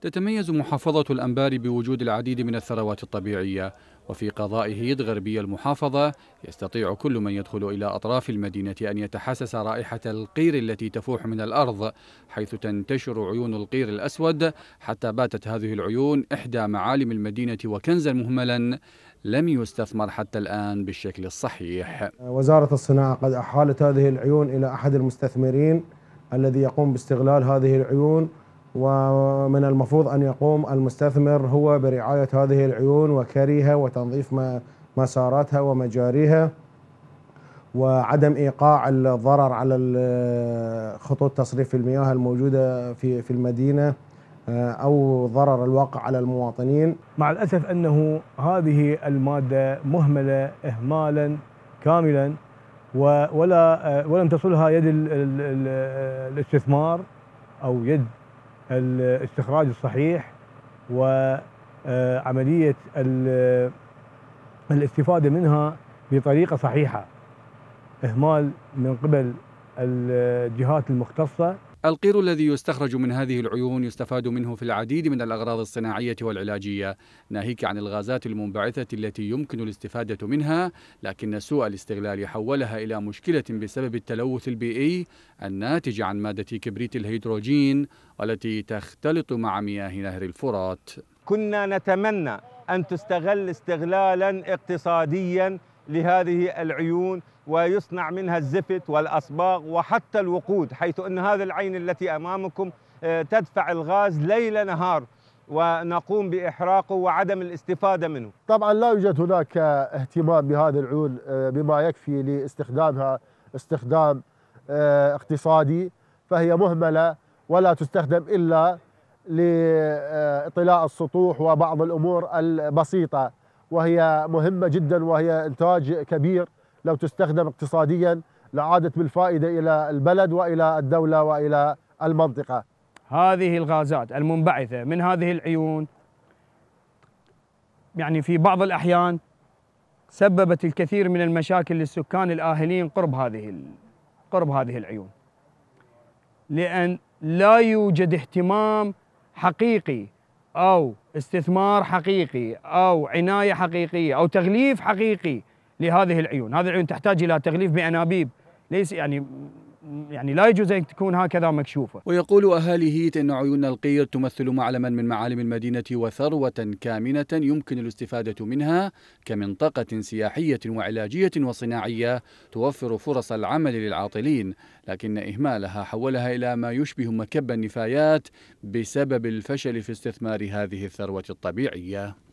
تتميز محافظة الأنبار بوجود العديد من الثروات الطبيعية وفي قضاء هيد غربي المحافظة يستطيع كل من يدخل إلى أطراف المدينة أن يتحسس رائحة القير التي تفوح من الأرض حيث تنتشر عيون القير الأسود حتى باتت هذه العيون إحدى معالم المدينة وكنزا مهملا لم يستثمر حتى الآن بالشكل الصحيح وزارة الصناعة قد أحالت هذه العيون إلى أحد المستثمرين الذي يقوم باستغلال هذه العيون ومن المفروض أن يقوم المستثمر هو برعاية هذه العيون وكريها وتنظيف مساراتها ومجاريها وعدم ايقاع الضرر على خطوط تصريف المياه الموجوده في في المدينه آه، او ضرر الواقع على المواطنين. مع الاسف انه هذه الماده مهمله اهمالا كاملا ولا آه، ولم تصلها يد الاستثمار او يد الاستخراج الصحيح وعملية آه، الاستفادة منها بطريقة صحيحة إهمال من قبل الجهات المختصة القير الذي يستخرج من هذه العيون يستفاد منه في العديد من الأغراض الصناعية والعلاجية ناهيك عن الغازات المنبعثة التي يمكن الاستفادة منها لكن سوء الاستغلال حولها إلى مشكلة بسبب التلوث البيئي الناتج عن مادة كبريت الهيدروجين والتي تختلط مع مياه نهر الفرات كنا نتمنى أن تستغل استغلالا اقتصاديا لهذه العيون ويصنع منها الزفت والأصباغ وحتى الوقود حيث أن هذا العين التي أمامكم آه، تدفع الغاز ليل نهار ونقوم بإحراقه وعدم الاستفادة منه طبعا لا يوجد هناك اهتمام بهذه العيون آه، بما يكفي لاستخدامها استخدام آه، اقتصادي فهي مهملة ولا تستخدم إلا لإطلاء السطوح وبعض الأمور البسيطة وهي مهمة جدا وهي إنتاج كبير لو تستخدم اقتصاديا لعادت بالفائدة إلى البلد وإلى الدولة وإلى المنطقة هذه الغازات المنبعثة من هذه العيون يعني في بعض الأحيان سببت الكثير من المشاكل للسكان الآهلين قرب هذه قرب هذه العيون لأن لا يوجد اهتمام حقيقي أو استثمار حقيقي أو عناية حقيقية أو تغليف حقيقي لهذه العيون هذه العيون تحتاج إلى تغليف بأنابيب ليس يعني يعني لا يجوز أن تكون هكذا مكشوفة ويقول أهالي هيت أن عيون القير تمثل معلما من معالم المدينة وثروة كامنة يمكن الاستفادة منها كمنطقة سياحية وعلاجية وصناعية توفر فرص العمل للعاطلين لكن إهمالها حولها إلى ما يشبه مكب النفايات بسبب الفشل في استثمار هذه الثروة الطبيعية